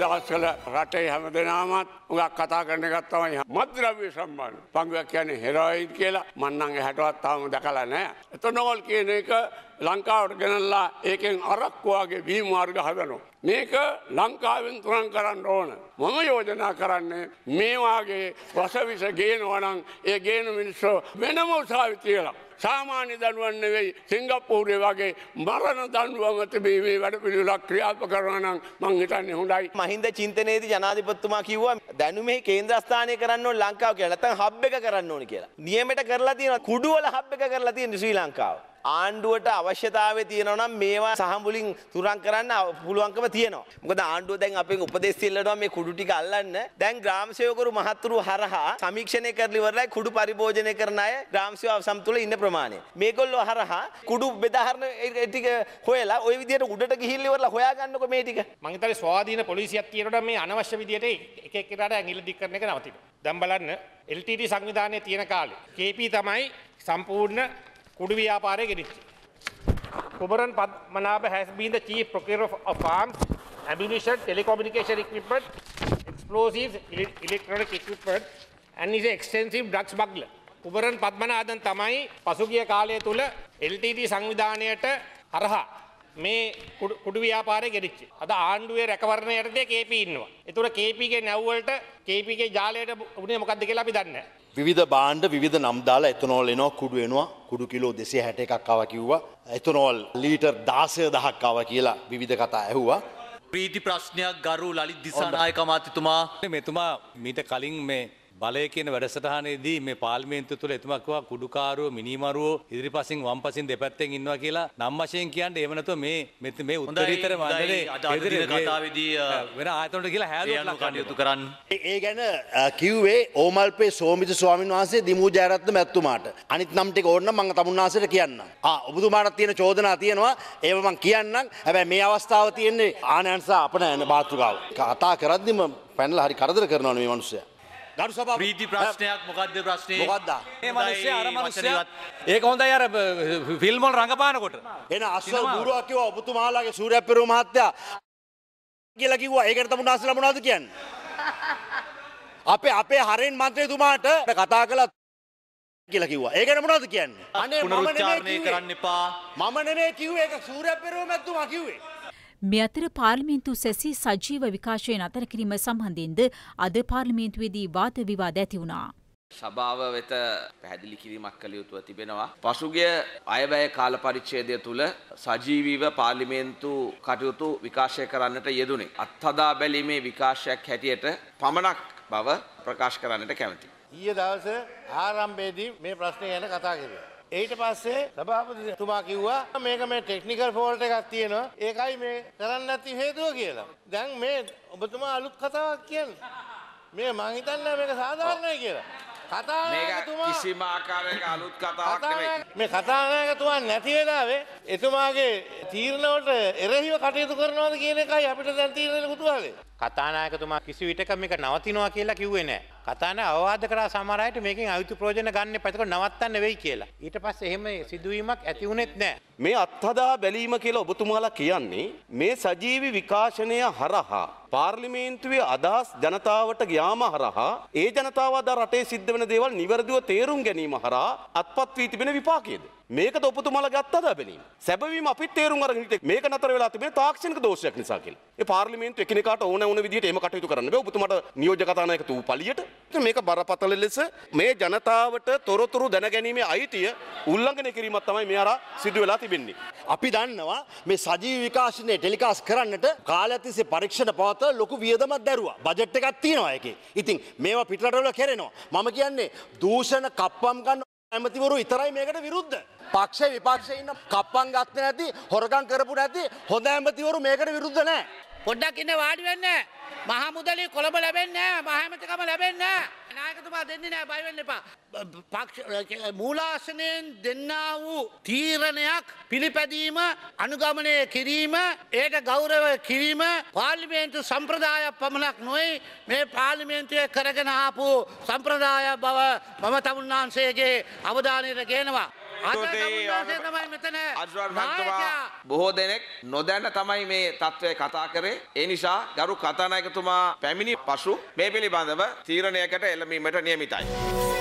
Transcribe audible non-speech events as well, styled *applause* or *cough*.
දවස්වල රටේ හැම දෙනාමත් උගක් කතා කරන ගත්තමයි මද්‍රව්‍ය සම්බන්ධ පංගුවක් කියන්නේ හෙරෝයින් කියලා මන්නන්ගේ හැටවත් තාම දකලා නෑ. එත නොවල් කියන එක ලංකාවට ගෙනල්ලා ඒකෙන් අරක්වාගේ වීමාර්ග හදනවා. මේක ලංකාවෙන් තුරන් කරන්න ඕන. මම යෝජනා කරන්නේ මේවාගේ වසවිස ගේනවනං ඒ ගේන මිනිස්සෝ වෙනම උසාවි කියලා. සාමාන්‍ය දනුවන්න වෙයි සිංගප්පූරය වගේ මරණ දන්ුවමත බීමේ වැඩ පිළිලක් ක්‍රියාප කරවනම් මං හිතන්න හොඳයි මහින්ද චින්තනයේද ජනාධිපත්තුමා කිව්වා දැනුමේ කේන්ද්‍රස්ථානය කරන්න ලංකාව කියලා තන් හබ් එක කරන්න ඕනි කියලා. නියමට කරලා තියෙන කුඩුවල හබ් එක කරලා තියෙන ශ්‍රී ලංකාව. ආණ්ඩුවට අවශ්‍යතාවය තියෙනවා නම් මේවා සහඹුලින් තුරන් කරන්න පුළුවන්කම තියෙනවා. මොකද ආණ්ඩුව දැන් අපෙන් උපදෙස් දෙල්ලනවා මේ කුඩු ටික අල්ලන්න. දැන් ග්‍රාම සේවකරු මහත්තුරු හරහා සමීක්ෂණය කරලා ඉවරයි කුඩු පරිභෝජනය කරන අය ග්‍රාම සේවාව සම්තුල ඉන්න ප්‍රමාණය. මේගොල්ලෝ හරහා කුඩු බෙදාහරන ටික හොයලා ওই විදිහට උඩට ගිහිල්ලා ඉවරලා හොයාගන්නකො මේ ටික. මං හිතන්නේ ස්වාධීන පොලිසියක් තියෙනකොට මේ අනවශ්‍ය විදිහට එක එක්කෙනාට ඇඟිල්ල දික් කරන එක නවතිනවා. දැන් බලන්න LTD සංවිධානයේ තියෙන කාලේ KP තමයි සම්පූර්ණ කුඩු ව්‍යාපාරය ගෙනිච්චි. Kumaran Padmanabha has been the chief procurer of arms, ammunition, telecommunication equipment, explosives, electronic equipment, and is an extensive drugs smuggler. කුමරන් පත්මනාදන් තමයි පසුගිය කාලය තුළ එල්ටීටී සංවිධානයට හරහා මේ කුඩු ව්‍යාපාරය ගෙරිච්ච. අද ආණ්ඩුවේ රැකවරණ යටතේ කේපී ඉන්නවා. ඒතර කේපීගේ නැව්වලට කේපීගේ ජාලයට උනේ මොකද්ද කියලා අපි දන්නේ විවිධ බාණ්ඩ විවිධ නම් දාලා එතනෝල් එනවා කුඩු එනවා කුඩු කිලෝ 261ක් ආවා කිව්වා. එතනෝල් ලීටර් 16000ක් ආවා කියලා විවිධ කතා ඇහුවා. ප්‍රීති ප්‍රශ්නයක් ගරු ලලිත් දිසානායක මාත්‍යතුමා මෙතුමා මීට කලින් මේ බලය කියන වැඩසටහනේදී මේ පාර්ලිමේන්තුව තුළ එතුමා කිව්වා කුඩුකාරෝ මිනිමරුවෝ ඉදිරිපසින් වම්පසින් දෙපැත්තෙන් ඉන්නවා කියලා නම් වශයෙන් කියන්නේ එහෙම නැතුව මේ මෙත් මේ උත්තරීතර මණ්ඩලයේ ඉදිරි කතාවේදී වෙන ආයතනවලට කියලා හැලුවක් කටයුතු කරන්න. ඒ ගැන කිව්වේ ඕමල්පේ සෝමිත ස්වාමීන් වහන්සේ දිමු ජයරත්න මැතිතුමාට. අනිත් නම් ටික ඕන නම් මම තමුන්නාසයට කියන්න. ආ ඔබතුමාට තියෙන චෝදනා තියෙනවා ඒව මං කියන්නම්. හැබැයි මේ අවස්ථාව තියෙන්නේ ආනයන්සා අප නෑ බාතුකාව. කතා කරද්දිම පැනලා හරි කරදර කරනවා මේ මිනිස්සයා. ගරු සභාව ප්‍රීති ප්‍රශ්නයක් මොකද්ද ප්‍රශ්නේ මොකද්ද මේ මිනිස්සේ අර මිනිස්සයා ඒක හොඳයි අර ෆිල්ම් වල රඟපානකොට එන අස්සල් ගුරුවා කිව්වා ඔබතුමාලාගේ සූර්යප්පරු මහත්තයා කියලා කිව්වා ඒකට තමයි අස්සලා මොනවද කියන්නේ *laughs* අපේ අපේ හරෙන් മന്ത്രിතුමාට කතා කළා කියලා කිව්වා. ඒකට මොනවද කියන්නේ? අනේ මම නෙමෙයි කරන්න එපා. මම නෙමෙයි කිව්වේ ඒක සූර්යප්පරු මහත්තයා කිව්වේ. මේ අතර පාර්ලිමේන්තු සැසී සජීව විකාශය නතර කිරීම සම්බන්ධයෙන්ද අද පාර්ලිමේන්තුවේදී වාද විවාද ඇති වුණා. සභාව වෙත පැහැදිලි කිරීමක් කළ යුතුව තිබෙනවා. පසුගිය අයවැය කාල පරිච්ඡේදය තුළ සජීවීව පාර්ලිමේන්තු කටයුතු විකාශය කරන්නට යෙදුනේ. අත්හදා බැලීමේ විකාශයක් හැටියට පමණක් බව ප්‍රකාශ කරන්නට කැමතියි. ඊයේ දවසේ ආරම්භයේදී මේ ප්‍රශ්නය ගැන කතා කළා. ඊට පස්සේ සභාපතිතුමා කිව්වා මේක මේ ටෙක්නිකල් ෆෝල්ට් එකක් තියෙනවා. ඒකයි මේ කරන්න නැති හේතුව කියලා. දැන් මේ ඔබතුමා අලුත් කතාවක් කියන්නේ. මේ මං හිතන්නේ මේක සාධාරණයි කියලා. කතානායකතුමා කිසිම ආකාරයක අලුත් කතාවක් නෙවෙයි. මේ කතානායකතුමා නැති වෙලාවේ එතුමාගේ තීරණ වලට එරෙහිව කටයුතු කරනවාද කියන එකයි අපිට දැන් තීරණ කුතුහලය. කතානායකතුමා කිසි විටක මේක නවතිනවා කියලා කිව්වේ නැහැ. කතාන අවවාද කරා සමහර අයට මේකෙන් අයුතු ප්‍රයෝජන ගන්න පැතකොට නවත්තන්න වෙයි කියලා. ඊට පස්සේ එහෙම සිදුවීමක් ඇති වුණෙත් නැහැ. මේ අත්හදා බැලීම කියලා ඔබතුමාලා කියන්නේ මේ සජීවි විකාශනය හරහා පාර්ලිමේන්තුවේ අදහස් ජනතාවට ගියාම හරහා ඒ ජනතාව අද රටේ සිද්ධ වෙන දේවල් නිවැරදිව තේරුම් ගැනීම හරහා අත්පත් වී තිබෙන විපාකයේද මේකද ඔබතුමාලා ගත්ත අදා බැලීම. සැබවීම අපිත් තේරුම් අරගෙන හිටියේ මේක නතර වෙලා තිබෙන තාක්ෂණික දෝෂයක් නිසා කියලා. ඒ පාර්ලිමේන්තුව එකිනෙකාට ඕන ඕන විදිහට එහෙම කටයුතු කරන්න බෑ. ඔබතුමාට නියෝජ්‍ය කතානායකතුමෝ පලියට මේක බරපතල ලෙස මේ ජනතාවට තොරතුරු දැනගැනීමේ අයිතිය උල්ලංඝනය කිරීමක් තමයි මේ අර සිදු වෙලා තිබෙන්නේ. අපි දන්නවා මේ සජීව විකාශනයේ ටෙලිකාස්ට් කරන්නට කාලය තිස්සේ පරීක්ෂණ පවත ලොකු වියදමක් දැරුවා. බජට් එකක් තියෙනවා ඒකේ. ඉතින් මේවා පිටරටවල කරනවා. මම කියන්නේ දූෂණ කප්පම් ගන්න ඇමතිවරු විතරයි මේකට විරුද්ධ. පක්ෂ විපක්ෂ ඉන්න කප්පම් ගත්තේ නැති හොරකම් කරපු නැති හොඳ ඇමතිවරු මේකට විරුද්ධ නැහැ. පොඩ්ඩක් ඉන්න වාඩි වෙන්න. මහා මුදලේ කොළඹ ලැබෙන්නේ නැහැ. මහාමැතිකම ලැබෙන්නේ නැහැ. නායකතුමා දෙන්නේ නැහැ. බය වෙන්න එපා. පක්ෂ මූලාසනයෙන් දෙන්නා වූ තීරණයක් පිළිපැදීම අනුගමනය කිරීම ඒට ගෞරව කිරීම පාර්ලිමේන්තු සම්ප්‍රදායක් පමණක් නොයි මේ පාර්ලිමේන්තුවේ කරගෙන ආපු සම්ප්‍රදාය බව මම තමුන්නාන්සේගේ අවධානයට ගේනවා. බොහෝ දෙනෙක් නොදැන තමයි මේ තත්ත්වය කතා කරේ. ඒ නිසා ගරු කතානායකතුමා පැමිණි පසු මේ පිළිබඳව තීරණයකට එළඹීමට නියමිතයි.